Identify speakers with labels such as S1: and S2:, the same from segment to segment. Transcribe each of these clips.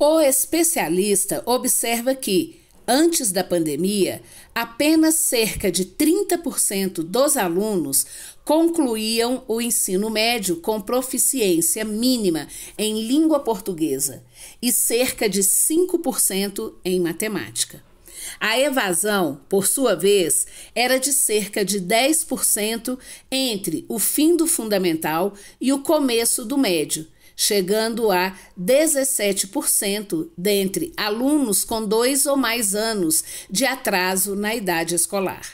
S1: O especialista observa que, antes da pandemia, apenas cerca de 30% dos alunos concluíam o ensino médio com proficiência mínima em língua portuguesa e cerca de 5% em matemática. A evasão, por sua vez, era de cerca de 10% entre o fim do fundamental e o começo do médio chegando a 17% dentre alunos com dois ou mais anos de atraso na idade escolar.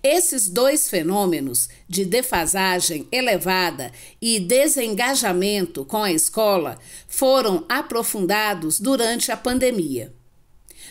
S1: Esses dois fenômenos, de defasagem elevada e desengajamento com a escola, foram aprofundados durante a pandemia.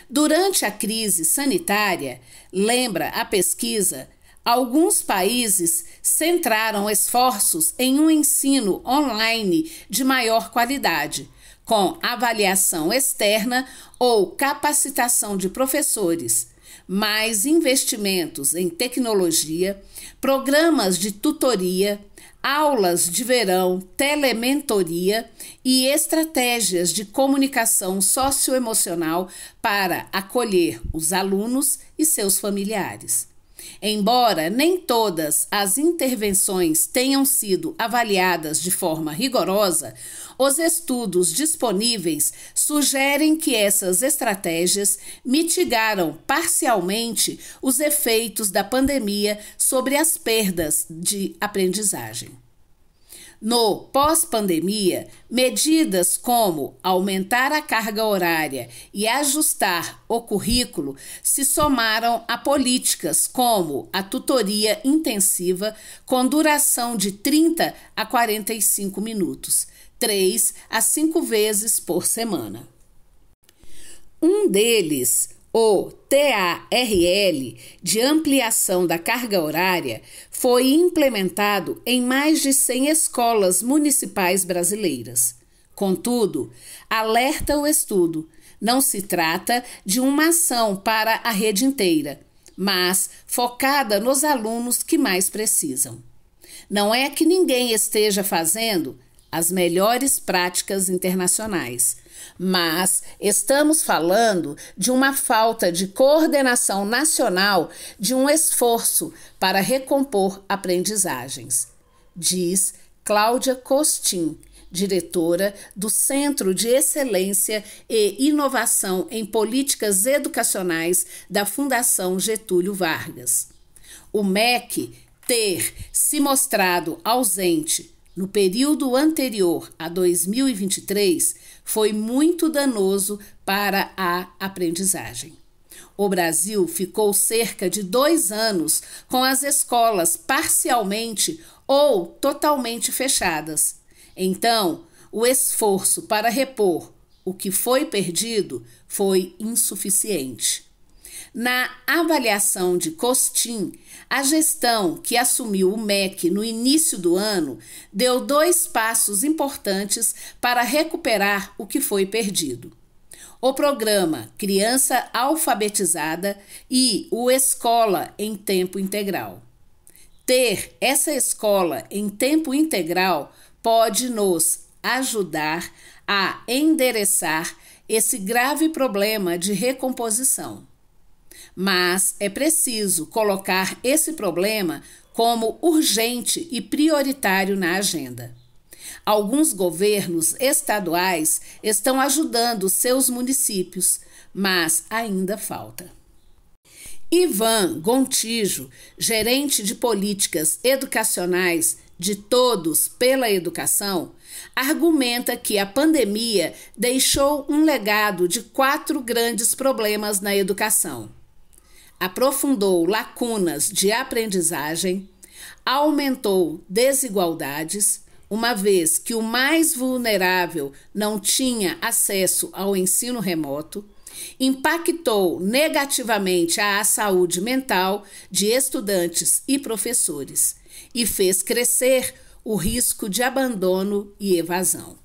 S1: Durante a crise sanitária, lembra a pesquisa Alguns países centraram esforços em um ensino online de maior qualidade, com avaliação externa ou capacitação de professores, mais investimentos em tecnologia, programas de tutoria, aulas de verão, telementoria e estratégias de comunicação socioemocional para acolher os alunos e seus familiares. Embora nem todas as intervenções tenham sido avaliadas de forma rigorosa, os estudos disponíveis sugerem que essas estratégias mitigaram parcialmente os efeitos da pandemia sobre as perdas de aprendizagem. No pós-pandemia, medidas como aumentar a carga horária e ajustar o currículo se somaram a políticas como a tutoria intensiva, com duração de 30 a 45 minutos, três a cinco vezes por semana. Um deles, o TARL, de ampliação da carga horária, foi implementado em mais de 100 escolas municipais brasileiras. Contudo, alerta o estudo, não se trata de uma ação para a rede inteira, mas focada nos alunos que mais precisam. Não é que ninguém esteja fazendo as melhores práticas internacionais. Mas estamos falando de uma falta de coordenação nacional de um esforço para recompor aprendizagens, diz Cláudia Costin, diretora do Centro de Excelência e Inovação em Políticas Educacionais da Fundação Getúlio Vargas. O MEC ter se mostrado ausente no período anterior a 2023 foi muito danoso para a aprendizagem. O Brasil ficou cerca de dois anos com as escolas parcialmente ou totalmente fechadas. Então, o esforço para repor o que foi perdido foi insuficiente. Na avaliação de Costin, a gestão que assumiu o MEC no início do ano deu dois passos importantes para recuperar o que foi perdido. O programa Criança Alfabetizada e o Escola em Tempo Integral. Ter essa escola em tempo integral pode nos ajudar a endereçar esse grave problema de recomposição mas é preciso colocar esse problema como urgente e prioritário na agenda. Alguns governos estaduais estão ajudando seus municípios, mas ainda falta. Ivan Gontijo, gerente de políticas educacionais de Todos pela Educação, argumenta que a pandemia deixou um legado de quatro grandes problemas na educação aprofundou lacunas de aprendizagem, aumentou desigualdades, uma vez que o mais vulnerável não tinha acesso ao ensino remoto, impactou negativamente a saúde mental de estudantes e professores e fez crescer o risco de abandono e evasão.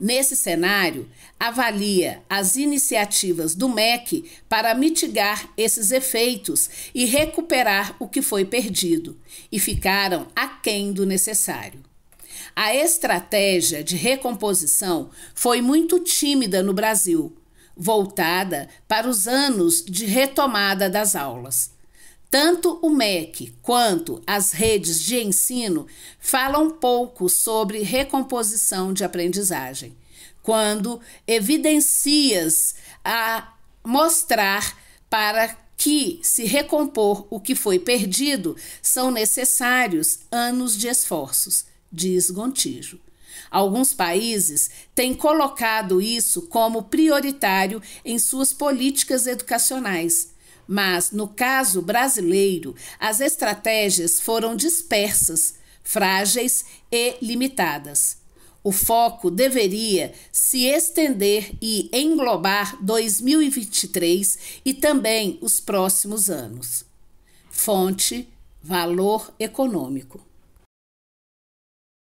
S1: Nesse cenário, avalia as iniciativas do MEC para mitigar esses efeitos e recuperar o que foi perdido, e ficaram aquém do necessário. A estratégia de recomposição foi muito tímida no Brasil, voltada para os anos de retomada das aulas. Tanto o MEC quanto as redes de ensino falam pouco sobre recomposição de aprendizagem, quando evidencias a mostrar para que se recompor o que foi perdido são necessários anos de esforços, diz Gontijo. Alguns países têm colocado isso como prioritário em suas políticas educacionais mas, no caso brasileiro, as estratégias foram dispersas, frágeis e limitadas. O foco deveria se estender e englobar 2023 e também os próximos anos. Fonte: Valor Econômico.